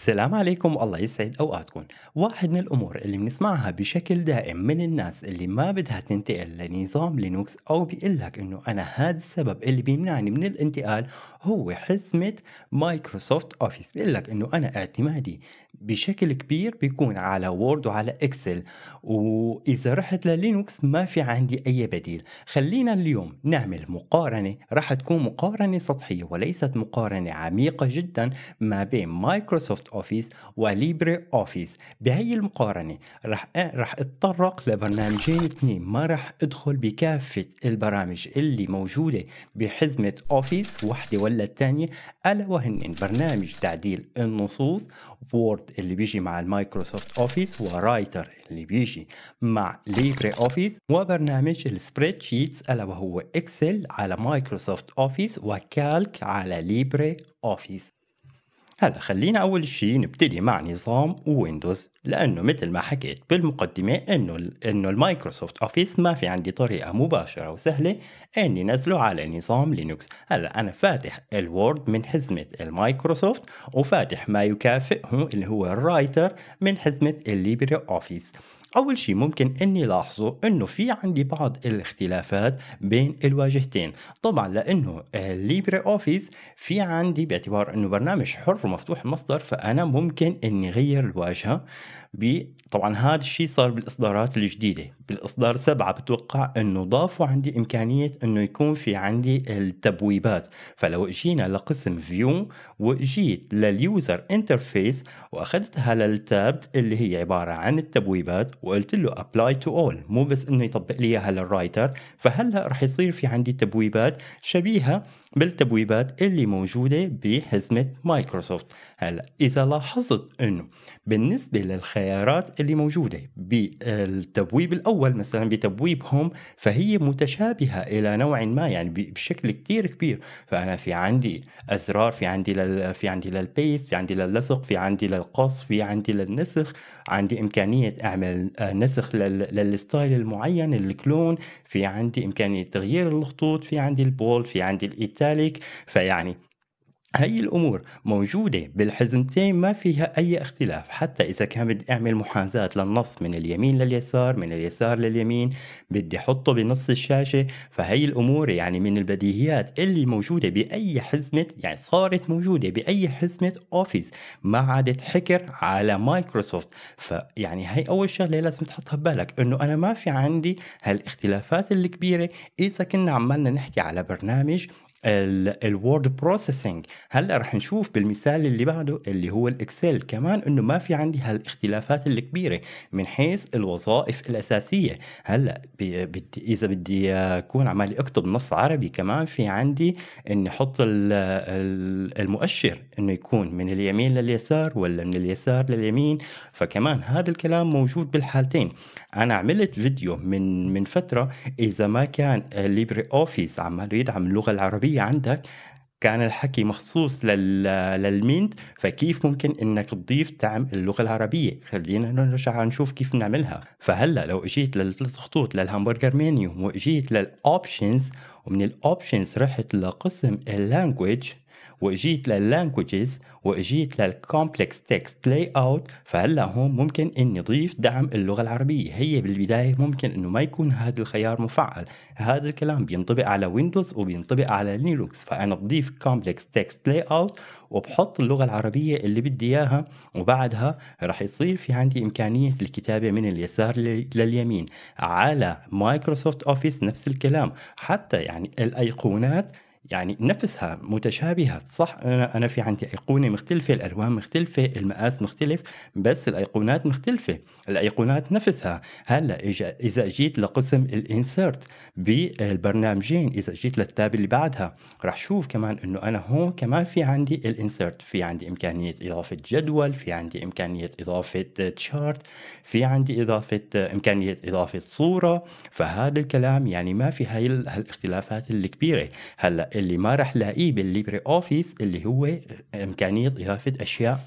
السلام عليكم الله يسعد اوقاتكم واحد من الامور اللي بنسمعها بشكل دائم من الناس اللي ما بدها تنتقل لنظام لينوكس او بيقول لك انه انا هذا السبب اللي بيمنعني من الانتقال هو حزمه مايكروسوفت اوفيس بيقول لك انه انا اعتمادي بشكل كبير بيكون على وورد وعلى اكسل واذا رحت للينوكس ما في عندي اي بديل خلينا اليوم نعمل مقارنه راح تكون مقارنه سطحيه وليست مقارنه عميقه جدا ما بين مايكروسوفت اوفيس وليبري اوفيس بهي المقارنه رح رح اتطرق لبرنامجين اثنين ما رح ادخل بكافه البرامج اللي موجوده بحزمه اوفيس وحده ولا الثانيه الا وهن برنامج تعديل النصوص وورد اللي بيجي مع المايكروسوفت اوفيس ورايتر اللي بيجي مع ليبري اوفيس وبرنامج السبريد شيتس الا وهو اكسل على مايكروسوفت اوفيس وكالك على ليبري اوفيس هلا خلينا أول شيء نبتدي مع نظام ويندوز لأنه مثل ما حكيت بالمقدمة إنه إنه المايكروسوفت أوفيس ما في عندي طريقة مباشرة وسهلة إني نزله على نظام لينكس هلا أنا فاتح الوورد من حزمة المايكروسوفت وفاتح ما يكافئه اللي هو الرايتر من حزمة الليبري أوفيس أول شيء ممكن أني لاحظه أنه في عندي بعض الاختلافات بين الواجهتين طبعا لأنه الليبري أوفيس في عندي باعتبار أنه برنامج حر ومفتوح المصدر فأنا ممكن أني أغير الواجهة طبعا هذا الشيء صار بالاصدارات الجديده بالاصدار سبعة بتوقع انه ضافوا عندي امكانيه انه يكون في عندي التبويبات فلو اجينا لقسم فيو واجيت لليوزر انترفيس واخذتها للتاب اللي هي عباره عن التبويبات وقلت له ابلاي تو اول مو بس انه يطبق لي اياها للرايتر فهلا رح يصير في عندي تبويبات شبيهه بالتبويبات اللي موجودة بحزمة مايكروسوفت هلا إذا لاحظت أنه بالنسبة للخيارات اللي موجودة بالتبويب الأول مثلا بتبويب هوم فهي متشابهة إلى نوع ما يعني بشكل كتير كبير فأنا في عندي أزرار في عندي لل... في عندي للبيس في عندي للصق في عندي للقص في عندي للنسخ عندي امكانيه اعمل آه، نسخ للستايل المعين الكلون في عندي امكانيه تغيير الخطوط في عندي البول في عندي الايتاليك فيعني هاي الأمور موجودة بالحزمتين ما فيها أي اختلاف حتى إذا كان بدي أعمل محاذاة للنص من اليمين لليسار من اليسار لليمين بدي أحطه بنص الشاشة فهي الأمور يعني من البديهيات اللي موجودة بأي حزمة يعني صارت موجودة بأي حزمة أوفيس ما عادت حكر على مايكروسوفت فيعني هي أول شغلة لازم تحطها ببالك إنه أنا ما في عندي هالاختلافات الكبيرة إذا كنا عمالنا نحكي على برنامج الوورد بروسيسنج هلا رح نشوف بالمثال اللي بعده اللي هو الاكسل كمان انه ما في عندي هالاختلافات الكبيره من حيث الوظائف الاساسيه هلا بدي اذا بدي اكون عمالي اكتب نص عربي كمان في عندي اني احط المؤشر انه يكون من اليمين لليسار ولا من اليسار لليمين فكمان هذا الكلام موجود بالحالتين انا عملت فيديو من من فتره اذا ما كان ليبري اوفيس عمال يدعم اللغه العربيه العربية عندك كان الحكي مخصوص لل... للمينت فكيف ممكن انك تضيف دعم اللغه العربيه خلينا نرجع نشوف كيف بنعملها فهلا لو اجيت للثلاث خطوط للهمبرجر مينيو واجيت للاوبشنز ومن الاوبشنز رحت لقسم اللانجويج واجيت لللانجوجز واجيت للكومبلكس تكست لاي اوت فهلا هون ممكن اني اضيف دعم اللغه العربيه هي بالبدايه ممكن انه ما يكون هذا الخيار مفعل هذا الكلام بينطبق على ويندوز وبينطبق على لينوكس فانا بضيف كومبلكس تكست لاي اوت وبحط اللغه العربيه اللي بدي اياها وبعدها راح يصير في عندي امكانيه الكتابه من اليسار لليمين على مايكروسوفت اوفيس نفس الكلام حتى يعني الايقونات يعني نفسها متشابهة صح أنا, أنا في عندي أيقونة مختلفة الألوان مختلفة المقاس مختلف بس الأيقونات مختلفة الأيقونات نفسها هلا إذا جيت لقسم الانسرت بالبرنامجين إذا جيت للتاب اللي بعدها رح شوف كمان أنه أنا هون كمان في عندي الانسرت في عندي إمكانية إضافة جدول في عندي إمكانية إضافة تشارت في عندي إضافة إمكانية إضافة صورة فهذا الكلام يعني ما في هاي الاختلافات الكبيرة هلا اللي ما رح لاقيه بالليبري اوفيس اللي هو امكانيه اضافه اشياء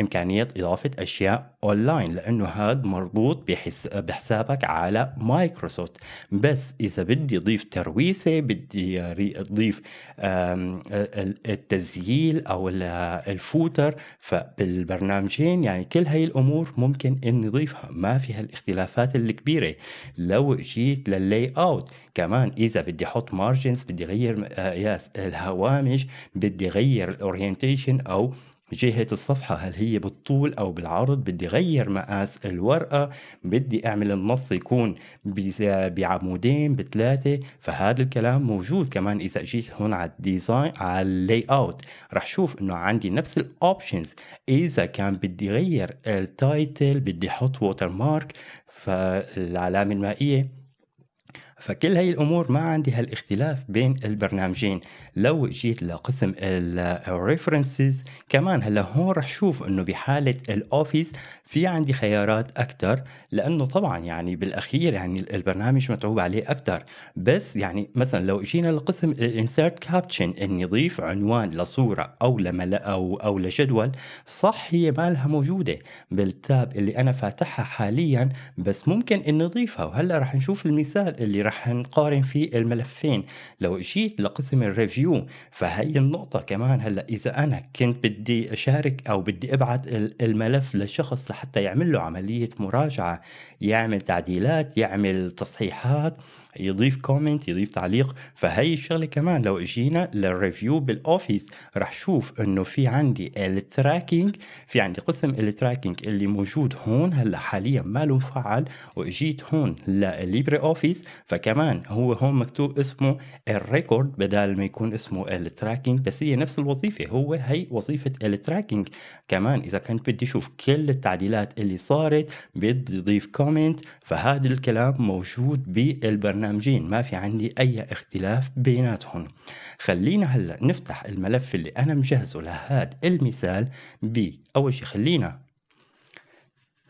إمكانية إضافة أشياء أونلاين لأنه هذا مربوط بحس... بحسابك على مايكروسوفت بس إذا بدي أضيف ترويسة بدي أضيف التسجيل أو الفوتر فبالبرنامجين يعني كل هاي الأمور ممكن إني أضيفها ما فيها الاختلافات الكبيرة لو جيت لللاي أوت كمان إذا بدي أحط مارجنز بدي أغير آه، الهوامش بدي أغير الأورينتيشن أو بجهة الصفحة هل هي بالطول أو بالعرض بدي غير مقاس الورقة بدي أعمل النص يكون بعمودين بثلاثة فهذا الكلام موجود كمان إذا جيت هون على الديزاين على اللي أوت رح شوف إنه عندي نفس الأوبشنز إذا كان بدي غير التايتل بدي أحط ووتر مارك فالعلامة المائية فكل هاي الامور ما عندي هالاختلاف بين البرنامجين لو جيت لقسم الريفرنسز كمان هلا هون رح شوف انه بحاله الاوفيس في عندي خيارات اكثر لانه طبعا يعني بالاخير يعني البرنامج متعوب عليه اكثر بس يعني مثلا لو اجينا لقسم الانسيرت كابتشن اني ضيف عنوان لصوره او لملا او او لجدول صح هي مالها موجوده بالتاب اللي انا فاتحها حاليا بس ممكن اني اضيفها وهلا رح نشوف المثال اللي رح رح نقارن فيه الملفين لو جيت لقسم الريفيو فهي النقطة كمان هلا إذا أنا كنت بدي أشارك أو بدي أبعت الملف لشخص لحتى يعمل له عملية مراجعة يعمل تعديلات يعمل تصحيحات يضيف كومنت يضيف تعليق فهي الشغله كمان لو اجينا للريفيو بالاوفيس رح شوف انه في عندي التراكينج في عندي قسم التراكينج اللي موجود هون هلا حاليا ما له مفعل واجيت هون لليبري اوفيس فكمان هو هون مكتوب اسمه الريكورد بدل ما يكون اسمه التراكينج بس هي نفس الوظيفه هو هي وظيفه التراكينج كمان اذا كنت بدي اشوف كل التعديلات اللي صارت بدي اضيف كومنت فهذا الكلام موجود بالبرنامج برنامجين ما في عندي أي اختلاف بيناتهم خلينا هلأ نفتح الملف اللي أنا مجهزه لهذا المثال ب أول شي خلينا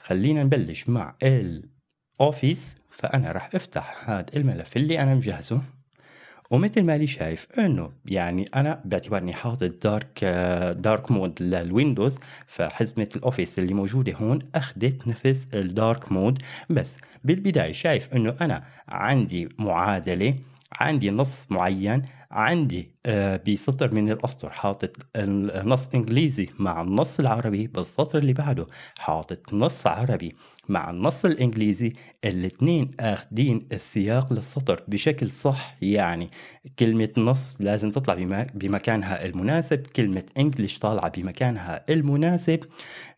خلينا نبلش مع الأوفيس فأنا راح أفتح هذا الملف اللي أنا مجهزه ومثل ما لي شايف انه يعني انا باعتبارني حاطط دارك دارك مود للويندوز فحزمه الاوفيس اللي موجوده هون اخذت نفس الدارك مود بس بالبدايه شايف انه انا عندي معادله عندي نص معين عندي آه، بسطر من الاسطر حاطط نص انجليزي مع النص العربي بالسطر اللي بعده حاطط نص عربي مع النص الانجليزي الاتنين اخدين السياق للسطر بشكل صح يعني كلمة نص لازم تطلع بمكانها المناسب كلمة انجليش طالعة بمكانها المناسب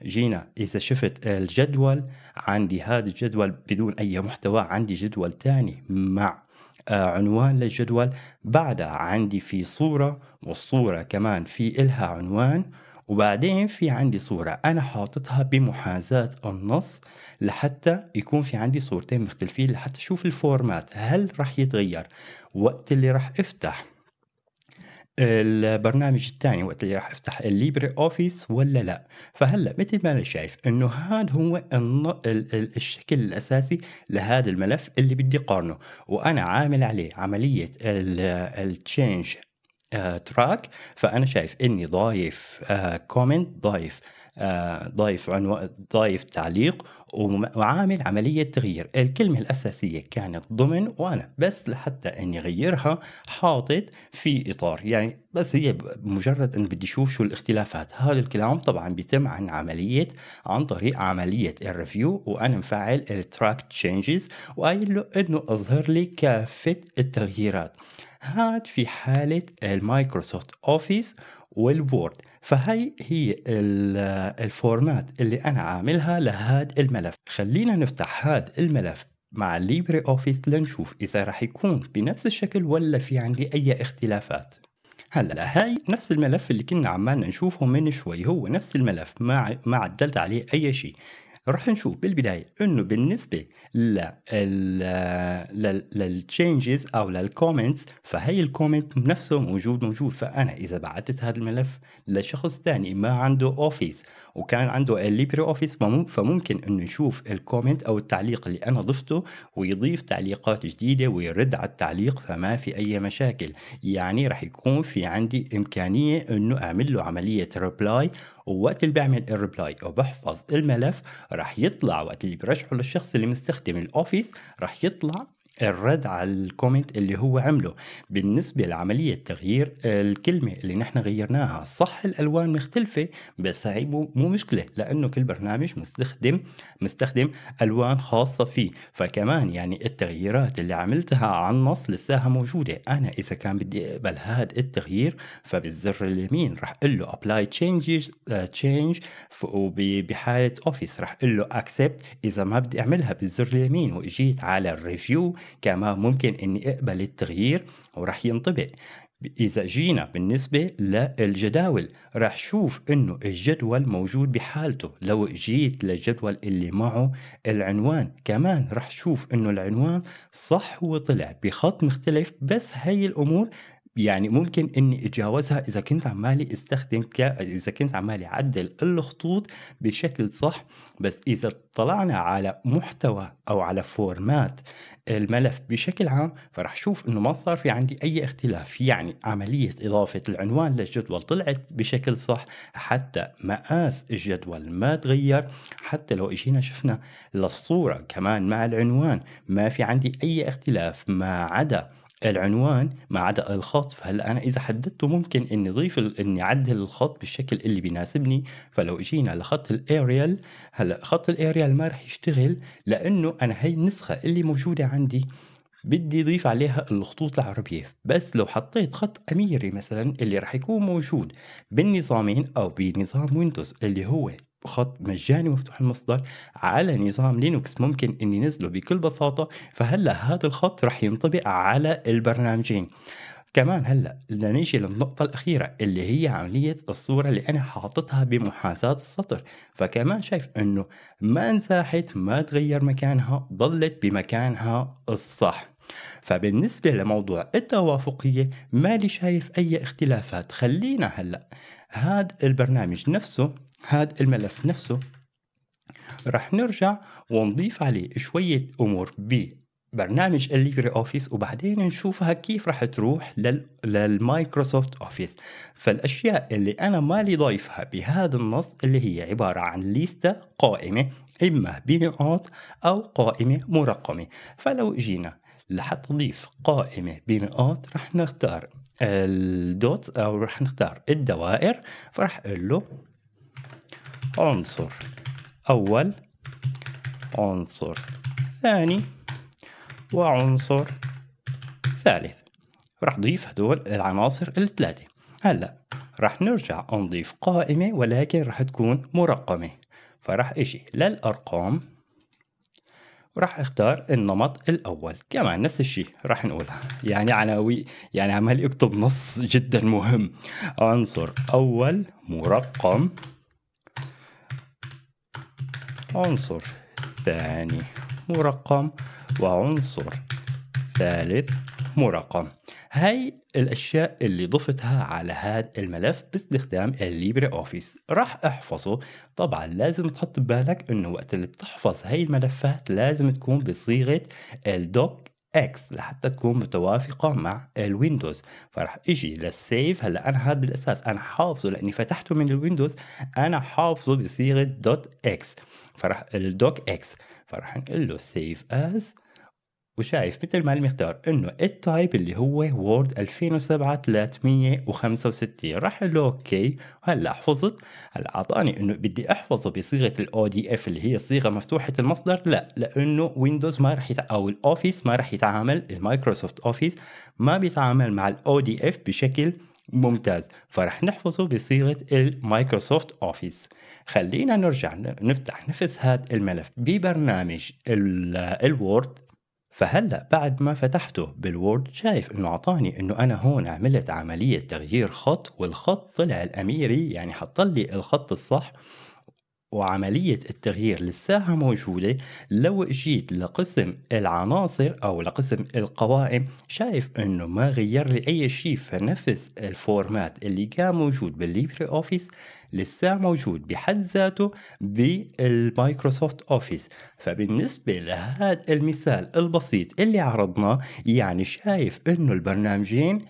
جينا اذا شفت الجدول عندي هذا الجدول بدون اي محتوى عندي جدول تاني مع آه، عنوان للجدول بعدها عندي في صورة والصورة كمان في إلها عنوان وبعدين في عندي صورة أنا حاططها بمحاذاة النص لحتى يكون في عندي صورتين مختلفين لحتى أشوف الفورمات هل رح يتغير وقت اللي رح أفتح البرنامج الثاني وقت اللي راح افتح الليبري اوفيس ولا لا فهلا مثل ما انا شايف انه هذا هو الشكل الاساسي لهذا الملف اللي بدي قارنه وانا عامل عليه عمليه التشينج تراك آه، فانا شايف اني ضايف كومنت آه، ضايف آه، ضايف عنوان ضايف تعليق وعامل عملية تغيير الكلمة الأساسية كانت ضمن وأنا بس لحتى أني أغيرها حاطط في إطار يعني بس هي مجرد أن بدي أشوف شو الاختلافات هذا الكلام طبعا بيتم عن عملية عن طريق عملية الريفيو وأنا مفعل التراك تشينجز وقايل له أنه أظهر لي كافة التغييرات هاد في حالة المايكروسوفت أوفيس والوورد فهي هي الفورمات اللي انا عاملها لهاد الملف خلينا نفتح هاد الملف مع الليبري اوفيس لنشوف اذا راح يكون بنفس الشكل ولا في عندي اي اختلافات هلا هاي نفس الملف اللي كنا عمالنا نشوفه من شوي هو نفس الملف ما ما عدلت عليه اي شيء رح نشوف بالبدايه انه بالنسبه للتشينجز او للكومنتس فهي الكومنت نفسه موجود موجود فانا اذا بعثت هذا الملف لشخص ثاني ما عنده اوفيس وكان عنده الليبري اوفيس فممكن انه يشوف الكومنت او التعليق اللي انا ضفته ويضيف تعليقات جديده ويرد على التعليق فما في اي مشاكل يعني رح يكون في عندي امكانيه انه اعمل له عمليه ريبلاي ووقت اللي بعمل الريبلاي وبحفظ الملف رح يطلع وقت اللي برجعه للشخص اللي مستخدم الاوفيس رح يطلع الرد على الكومنت اللي هو عمله بالنسبة لعملية تغيير الكلمة اللي نحن غيرناها صح الألوان مختلفة بس هاي مو مشكلة لأنه كل برنامج مستخدم مستخدم ألوان خاصة فيه فكمان يعني التغييرات اللي عملتها عن نص لساها موجودة أنا إذا كان بدي أقبل هذا التغيير فبالزر اليمين رح أقول له Apply Changes uh, Change وبحالة أوفيس رح أقول له Accept إذا ما بدي أعملها بالزر اليمين وإجيت على الريفيو كمان ممكن اني اقبل التغيير وراح ينطبق إذا جينا بالنسبة للجداول راح شوف إنه الجدول موجود بحالته لو جيت للجدول اللي معه العنوان كمان راح شوف إنه العنوان صح وطلع بخط مختلف بس هاي الأمور يعني ممكن اني اتجاوزها اذا كنت عمالي استخدم ك... اذا كنت عمالي اعدل الخطوط بشكل صح بس اذا طلعنا على محتوى او على فورمات الملف بشكل عام فراح شوف انه ما صار في عندي اي اختلاف يعني عملية اضافة العنوان للجدول طلعت بشكل صح حتى مقاس الجدول ما تغير حتى لو اجينا شفنا للصورة كمان مع العنوان ما في عندي اي اختلاف ما عدا العنوان ما عدا الخط فهلا انا اذا حددته ممكن اني اضيف اني اعدل الخط بالشكل اللي بيناسبني فلو اجينا لخط الاريال هلا خط الاريال ما رح يشتغل لانه انا هي النسخه اللي موجوده عندي بدي اضيف عليها الخطوط العربية بس لو حطيت خط أميري مثلا اللي رح يكون موجود بالنظامين أو بنظام ويندوز اللي هو خط مجاني مفتوح المصدر على نظام لينوكس ممكن اني نزله بكل بساطه فهلا هذا الخط رح ينطبق على البرنامجين كمان هلا لنيجي للنقطة الأخيرة اللي هي عملية الصورة اللي أنا حاططها بمحاذاة السطر، فكمان شايف إنه ما انزاحت ما تغير مكانها ضلت بمكانها الصح. فبالنسبة لموضوع التوافقية لي شايف أي اختلافات خلينا هلأ هاد البرنامج نفسه هاد الملف نفسه رح نرجع ونضيف عليه شوية أمور برنامج الليجري اوفيس وبعدين نشوفها كيف راح تروح لل... للمايكروسوفت اوفيس فالاشياء اللي انا مالي ضايفها بهذا النص اللي هي عباره عن ليسته قائمه اما بنقاط او قائمه مرقمه فلو جينا رح تضيف قائمة بنقاط رح نختار الدوت أو رح نختار الدوائر فرح أقول له عنصر أول عنصر ثاني وعنصر ثالث راح ضيف هدول العناصر الثلاثة هلا راح نرجع نضيف قائمة ولكن راح تكون مرقمة فراح اجي للأرقام وراح اختار النمط الاول كمان نفس الشيء راح نقول يعني عناوي يعني عمال اكتب نص جدا مهم عنصر اول مرقم عنصر ثاني مرقم وعنصر ثالث مرقم هاي الأشياء اللي ضفتها على هذا الملف باستخدام الليبري أوفيس راح أحفظه طبعا لازم تحط ببالك أنه وقت اللي بتحفظ هاي الملفات لازم تكون بصيغة الدوك اكس لحتى تكون متوافقه مع الويندوز فراح اجي للسيف هلا انا هذا بالاساس انا حافظه لاني فتحته من الويندوز انا حافظه بصيغه دوت اكس فراح الدوك اكس فراح نقول له سيف از وشايف مثل ما المختار انه التايب اللي هو وورد 2007 365 راح له اوكي هلا حفظت هلا اعطاني انه بدي احفظه بصيغه الاو دي اف اللي هي صيغه مفتوحه المصدر لا لانه ويندوز ما راح يتع... او الاوفيس ما راح يتعامل المايكروسوفت اوفيس ما بيتعامل مع الاو دي اف بشكل ممتاز فرح نحفظه بصيغة المايكروسوفت أوفيس خلينا نرجع نفتح نفس هذا الملف ببرنامج الوورد فهلا بعد ما فتحته بالوورد شايف انه اعطاني انه انا هون عملت عمليه تغيير خط والخط طلع الاميري يعني حط لي الخط الصح وعملية التغيير لساها موجودة لو جيت لقسم العناصر أو لقسم القوائم شايف أنه ما غير لي أي شيء فنفس الفورمات اللي كان موجود بالليبري أوفيس لسه موجود بحد ذاته بالمايكروسوفت اوفيس فبالنسبة لهذا المثال البسيط اللي عرضناه يعني شايف انه البرنامجين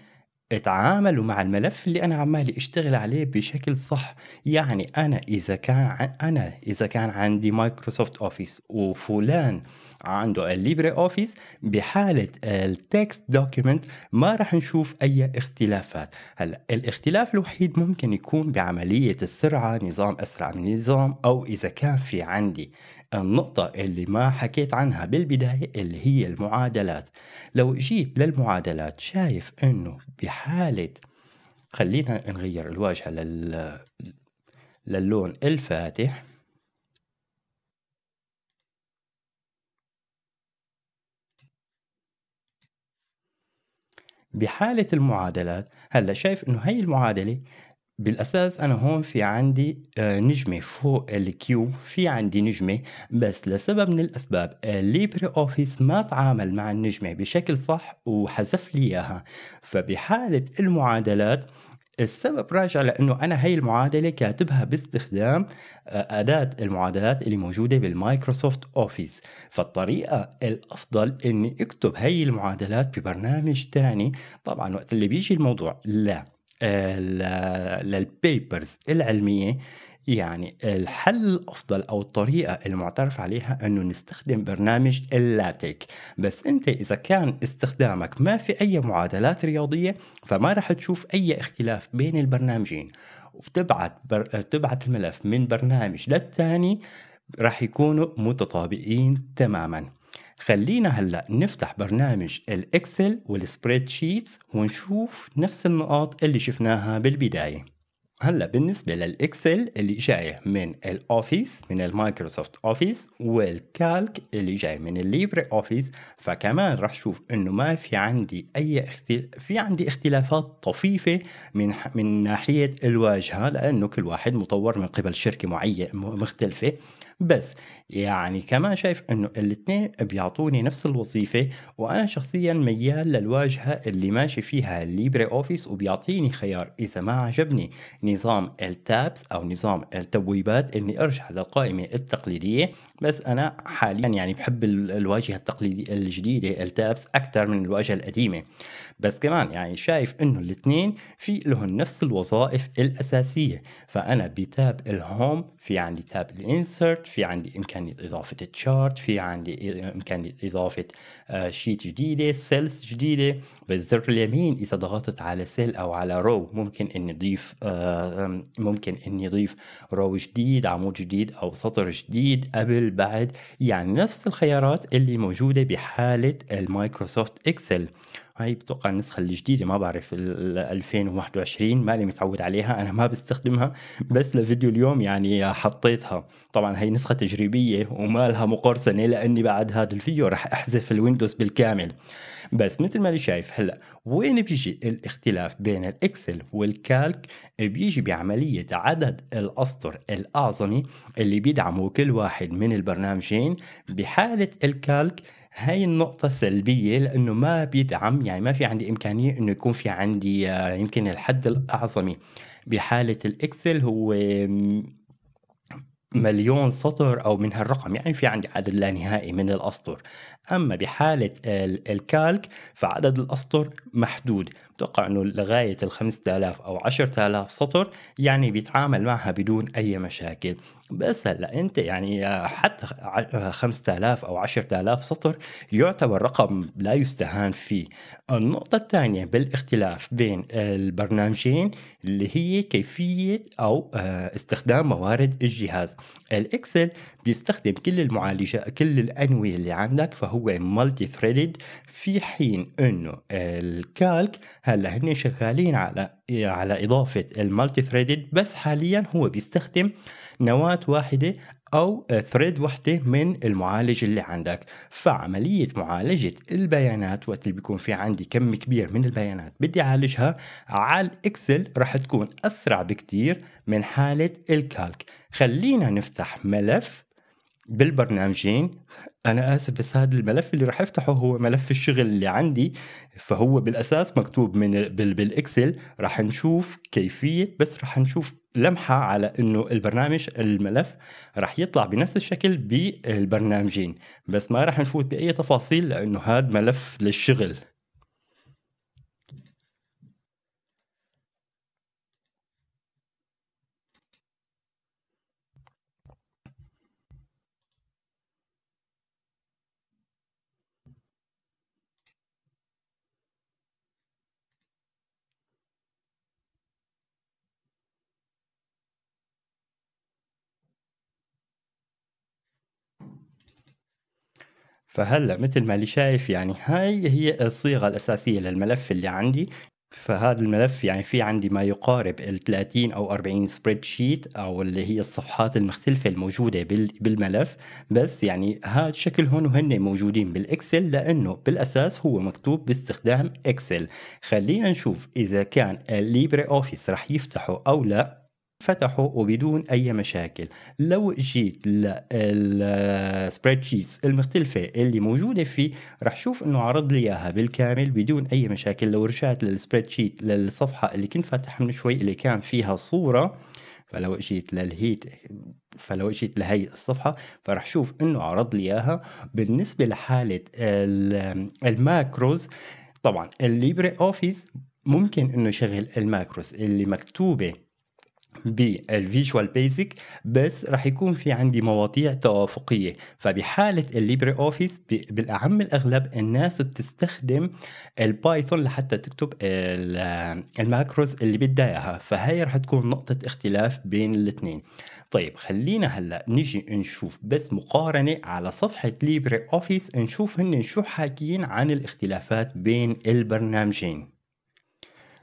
اتعاملوا مع الملف اللي انا عمال اشتغل عليه بشكل صح يعني انا اذا كان انا اذا كان عندي مايكروسوفت اوفيس وفلان عنده الليبري اوفيس بحاله التكست دوكيمنت ما راح نشوف اي اختلافات هلا الاختلاف الوحيد ممكن يكون بعمليه السرعه نظام اسرع من نظام او اذا كان في عندي النقطة اللي ما حكيت عنها بالبداية اللي هي المعادلات لو جيت للمعادلات شايف انه بحالة خلينا نغير الواجهة لل... للون الفاتح بحالة المعادلات هلا شايف انه هي المعادلة بالأساس أنا هون في عندي آه، نجمة فوق الكيو في عندي نجمة بس لسبب من الأسباب الليبري آه، أوفيس ما تعامل مع النجمة بشكل صح وحذف لي إياها فبحالة المعادلات السبب راجع لانه انا هي المعادله كاتبها باستخدام آه، اداه المعادلات اللي موجوده بالمايكروسوفت اوفيس فالطريقه الافضل اني اكتب هي المعادلات ببرنامج تاني طبعا وقت اللي بيجي الموضوع لا للبيبرز العلميه يعني الحل الافضل او الطريقه المعترف عليها انه نستخدم برنامج اللاتيك بس انت اذا كان استخدامك ما في اي معادلات رياضيه فما راح تشوف اي اختلاف بين البرنامجين وتبعت بر... تبعت الملف من برنامج للثاني راح يكونوا متطابقين تماما خلينا هلا نفتح برنامج الاكسل والسبريد شيتس ونشوف نفس النقاط اللي شفناها بالبدايه هلا بالنسبة للإكسل اللي جاي من الأوفيس من المايكروسوفت أوفيس والكالك اللي جاي من الليبري أوفيس فكمان رح شوف إنه ما في عندي أي اختل... في عندي اختلافات طفيفة من من ناحية الواجهة لأنه كل واحد مطور من قبل شركة معينة مختلفة بس يعني كمان شايف انه الاثنين بيعطوني نفس الوظيفه وانا شخصيا ميال للواجهه اللي ماشي فيها الليبري اوفيس وبيعطيني خيار اذا ما عجبني نظام التابس او نظام التبويبات اني ارجع للقائمه التقليديه بس انا حاليا يعني بحب الواجهه التقليديه الجديده التابس اكثر من الواجهه القديمه بس كمان يعني شايف انه الاثنين في لهم نفس الوظائف الاساسيه فانا بتاب الهوم في عندي تاب الانسرت في عندي امكانيه إمكانية إضافة تشارت في عندي إمكانية إضافة شيت جديدة سيلز جديدة بالزر اليمين إذا ضغطت على سيل أو على رو ممكن إني أضيف آه، ممكن إني أضيف رو جديد عمود جديد أو سطر جديد قبل بعد يعني نفس الخيارات اللي موجودة بحالة المايكروسوفت إكسل هاي بتوقع النسخة الجديدة ما بعرف ال 2021 مالي متعود عليها أنا ما بستخدمها بس لفيديو اليوم يعني حطيتها طبعا هي نسخة تجريبية وما لها مقارسة لأني بعد هذا الفيديو رح أحذف الويندوز بالكامل بس مثل ما اللي شايف هلا وين بيجي الاختلاف بين الاكسل والكالك بيجي بعملية عدد الأسطر الأعظمي اللي بيدعموا كل واحد من البرنامجين بحالة الكالك هاي النقطة السلبية لأنه ما بيدعم يعني ما في عندي إمكانية إنه يكون في عندي آه، يمكن الحد الأعظمي بحالة الإكسل هو مليون سطر او من هالرقم يعني في عندي عدد لا نهائي من الاسطر اما بحاله الكالك فعدد الاسطر محدود أتوقع أنه لغاية ال 5000 أو 10000 سطر يعني بيتعامل معها بدون أي مشاكل بس هلا أنت يعني حتى 5000 أو 10000 سطر يعتبر رقم لا يستهان فيه النقطة الثانية بالاختلاف بين البرنامجين اللي هي كيفية أو آه، استخدام موارد الجهاز الإكسل بيستخدم كل المعالجات كل الأنوية اللي عندك فهو مالتي ثريدد في حين أنه الكالك هلا هن شغالين على على إضافة المالتي ثريدد بس حاليا هو بيستخدم نواة واحدة أو ثريد واحدة من المعالج اللي عندك فعملية معالجة البيانات وقت اللي بيكون في عندي كم كبير من البيانات بدي أعالجها على الإكسل راح تكون أسرع بكتير من حالة الكالك خلينا نفتح ملف بالبرنامجين انا اسف بس هذا الملف اللي راح افتحه هو ملف الشغل اللي عندي فهو بالاساس مكتوب من بالاكسل راح نشوف كيفيه بس راح نشوف لمحه على انه البرنامج الملف راح يطلع بنفس الشكل بالبرنامجين بس ما راح نفوت باي تفاصيل لانه هذا ملف للشغل فهلا مثل ما اللي شايف يعني هاي هي الصيغه الاساسيه للملف اللي عندي فهذا الملف يعني في عندي ما يقارب ال 30 او 40 سبريد شيت او اللي هي الصفحات المختلفه الموجوده بالملف بس يعني هذا شكلهم وهن موجودين بالاكسل لانه بالاساس هو مكتوب باستخدام اكسل خلينا نشوف اذا كان الليبري اوفيس رح يفتحه او لا فتحوا وبدون اي مشاكل لو جيت للسبريد شيتس المختلفه اللي موجوده فيه راح شوف انه عرض لي اياها بالكامل بدون اي مشاكل لو رجعت للسبريد شيت للصفحه اللي كنت فاتحها من شوي اللي كان فيها صوره فلو اجيت للهيت فلو اجيت لهي الصفحه فرح شوف انه عرض لي اياها بالنسبه لحاله الماكروز طبعا الليبري اوفيس ممكن انه يشغل الماكروز اللي مكتوبه بالفيجوال بيزك بس رح يكون في عندي مواضيع توافقيه فبحاله الليبري اوفيس بالاعم الاغلب الناس بتستخدم البايثون لحتى تكتب الماكروز اللي بدها اياها فهي رح تكون نقطه اختلاف بين الاثنين طيب خلينا هلا نجي نشوف بس مقارنه على صفحه ليبري اوفيس نشوف هن شو حاكيين عن الاختلافات بين البرنامجين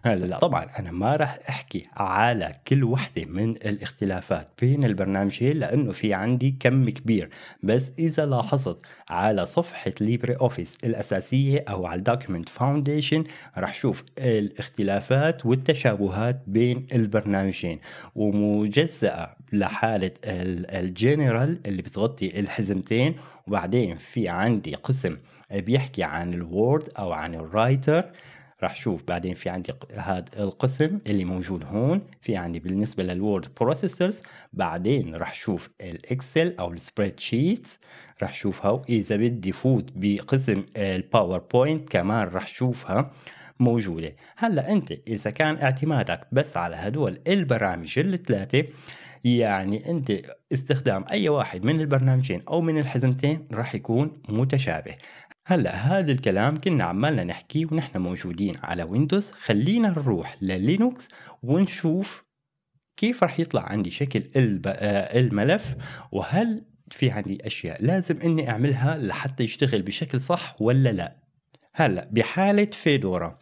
هلا طبعا انا ما راح احكي على كل وحده من الاختلافات بين البرنامجين لانه في عندي كم كبير بس اذا لاحظت على صفحه ليبري اوفيس الاساسيه او على الدوكيمنت فاونديشن راح شوف الاختلافات والتشابهات بين البرنامجين ومجزأه لحاله الجنرال اللي بتغطي الحزمتين وبعدين في عندي قسم بيحكي عن الوورد او عن الرايتر راح شوف بعدين في عندي هذا القسم اللي موجود هون في عندي بالنسبه للوورد بروسيسرز بعدين راح شوف الاكسل او السبريد شيتس راح شوفها واذا بدي فوت بقسم الباوربوينت كمان راح شوفها موجوده هلا انت اذا كان اعتمادك بس على هدول البرامج الثلاثه يعني انت استخدام اي واحد من البرنامجين او من الحزمتين راح يكون متشابه هلا هذا الكلام كنا عمالنا نحكي ونحن موجودين على ويندوز خلينا نروح للينوكس ونشوف كيف رح يطلع عندي شكل آه، الملف وهل في عندي اشياء لازم اني اعملها لحتى يشتغل بشكل صح ولا لا هلا بحالة فيدورا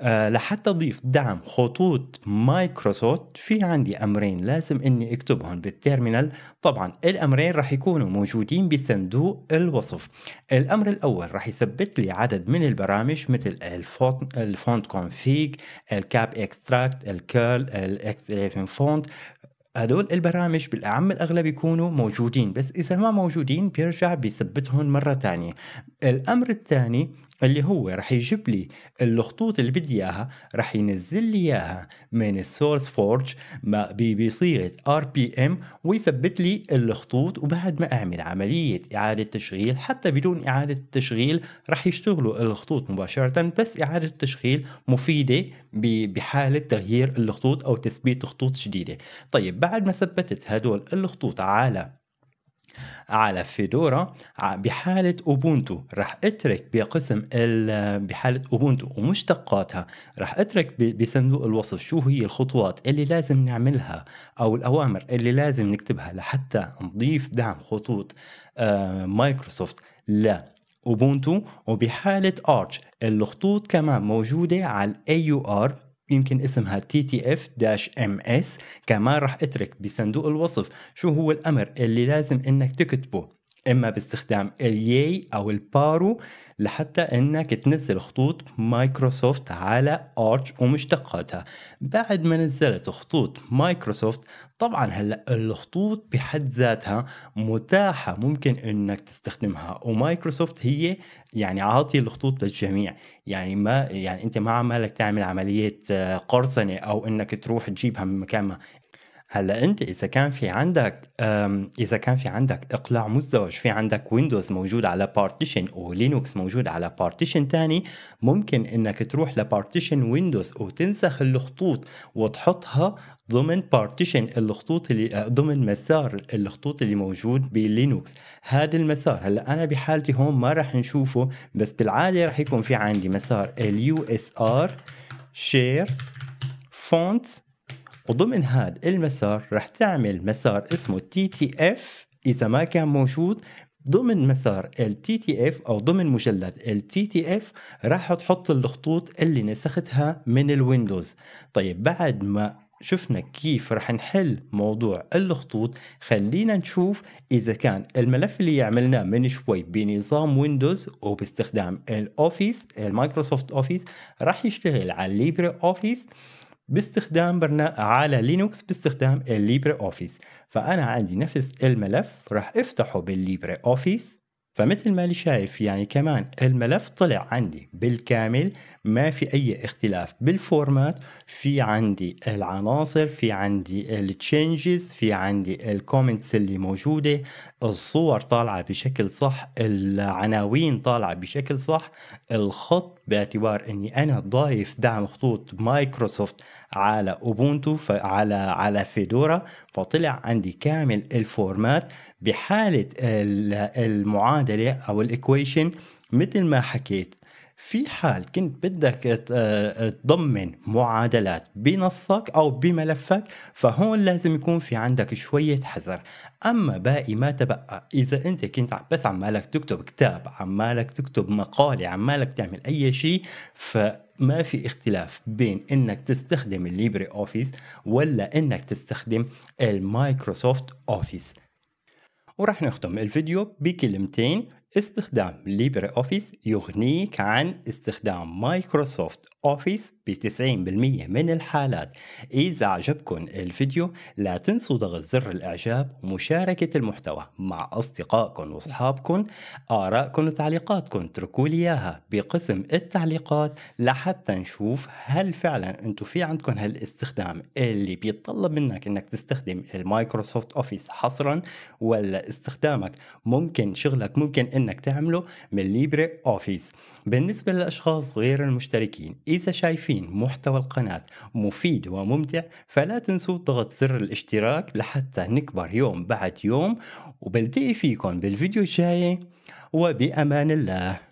آه، لحتى اضيف دعم خطوط مايكروسوفت في عندي امرين لازم اني اكتبهم بالتيرمينال طبعا الامرين راح يكونوا موجودين بصندوق الوصف الامر الاول راح يثبت لي عدد من البرامج مثل الفونت, الفونت كونفيج الكاب اكستراكت الكيرل الاكس 11 فونت هدول البرامج بالأعم الأغلب يكونوا موجودين بس إذا ما موجودين بيرجع بيثبتهم مرة تانية الأمر الثاني اللي هو راح يجيب لي الخطوط اللي بدي اياها راح ينزل لي اياها من السورس فورج بصيغه ار بي ام ويثبت لي الخطوط وبعد ما اعمل عمليه اعاده تشغيل حتى بدون اعاده التشغيل راح يشتغلوا الخطوط مباشره بس اعاده التشغيل مفيده بحاله تغيير الخطوط او تثبيت خطوط جديده طيب بعد ما ثبتت هدول الخطوط على على فيدورا بحالة أوبونتو رح أترك بقسم بحالة أوبونتو ومشتقاتها رح أترك بصندوق الوصف شو هي الخطوات اللي لازم نعملها أو الأوامر اللي لازم نكتبها لحتى نضيف دعم خطوط آه، مايكروسوفت لا اوبونتو وبحالة ارش الخطوط كمان موجودة على الاي يو ار يمكن اسمها تي تي اف داش ام اس كمان رح اترك بصندوق الوصف شو هو الامر اللي لازم انك تكتبه اما باستخدام الياي او البارو لحتى انك تنزل خطوط مايكروسوفت على ارتش ومشتقاتها بعد ما نزلت خطوط مايكروسوفت طبعا هلا الخطوط بحد ذاتها متاحه ممكن انك تستخدمها ومايكروسوفت هي يعني عاطي الخطوط للجميع يعني ما يعني انت ما عمالك تعمل عمليه آه، قرصنه او انك تروح تجيبها من مكان ما هلا انت اذا كان في عندك اذا كان في عندك اقلاع مزدوج في عندك ويندوز موجود على بارتيشن ولينوكس موجود على بارتيشن تاني ممكن انك تروح لبارتيشن ويندوز وتنسخ الخطوط وتحطها ضمن بارتيشن الخطوط اللي آه، ضمن مسار الخطوط اللي موجود بلينوكس هذا المسار هلا انا بحالتي هون ما راح نشوفه بس بالعاده راح يكون في عندي مسار اليو اس ار شير فونتس وضمن هذا المسار رح تعمل مسار اسمه تي تي اف اذا ما كان موجود ضمن مسار ال تي تي اف او ضمن مجلد ال تي تي اف راح تحط الخطوط اللي نسختها من الويندوز طيب بعد ما شفنا كيف رح نحل موضوع الخطوط خلينا نشوف إذا كان الملف اللي عملناه من شوي بنظام ويندوز وباستخدام الأوفيس المايكروسوفت أوفيس رح يشتغل على ليبري أوفيس باستخدام برنامج على لينوكس باستخدام الليبر اوفيس فانا عندي نفس الملف راح افتحه بالليبر اوفيس فمثل ما اللي شايف يعني كمان الملف طلع عندي بالكامل ما في اي اختلاف بالفورمات في عندي العناصر في عندي التشينجز في عندي الكومنتس اللي موجوده الصور طالعه بشكل صح العناوين طالعه بشكل صح الخط باعتبار اني انا ضايف دعم خطوط مايكروسوفت على اوبونتو على على فيدورا فطلع عندي كامل الفورمات بحاله المعادله او الايكويشن مثل ما حكيت في حال كنت بدك آه، تضمن معادلات بنصك او بملفك فهون لازم يكون في عندك شويه حذر اما باقي ما تبقى اذا انت كنت بس عمالك تكتب كتاب عمالك تكتب مقاله عمالك تعمل اي شيء ف ما في اختلاف بين انك تستخدم الليبري اوفيس ولا انك تستخدم المايكروسوفت اوفيس ورح نختم الفيديو بكلمتين استخدام ليبر اوفيس يغنيك عن استخدام مايكروسوفت اوفيس ب 90% من الحالات إذا عجبكم الفيديو لا تنسوا ضغط زر الإعجاب ومشاركة المحتوى مع أصدقائكم وأصحابكم آرائكم وتعليقاتكم اتركوا لي إياها بقسم التعليقات لحتى نشوف هل فعلا أنتوا في عندكم هالاستخدام اللي بيتطلب منك أنك تستخدم المايكروسوفت أوفيس حصرا ولا استخدامك ممكن شغلك ممكن أنك تعمله من ليبري أوفيس بالنسبة للأشخاص غير المشتركين إذا شايفين تكون محتوى القناة مفيد وممتع فلا تنسوا ضغط زر الاشتراك لحتى نكبر يوم بعد يوم وبلتقي فيكم بالفيديو الجاي وبأمان الله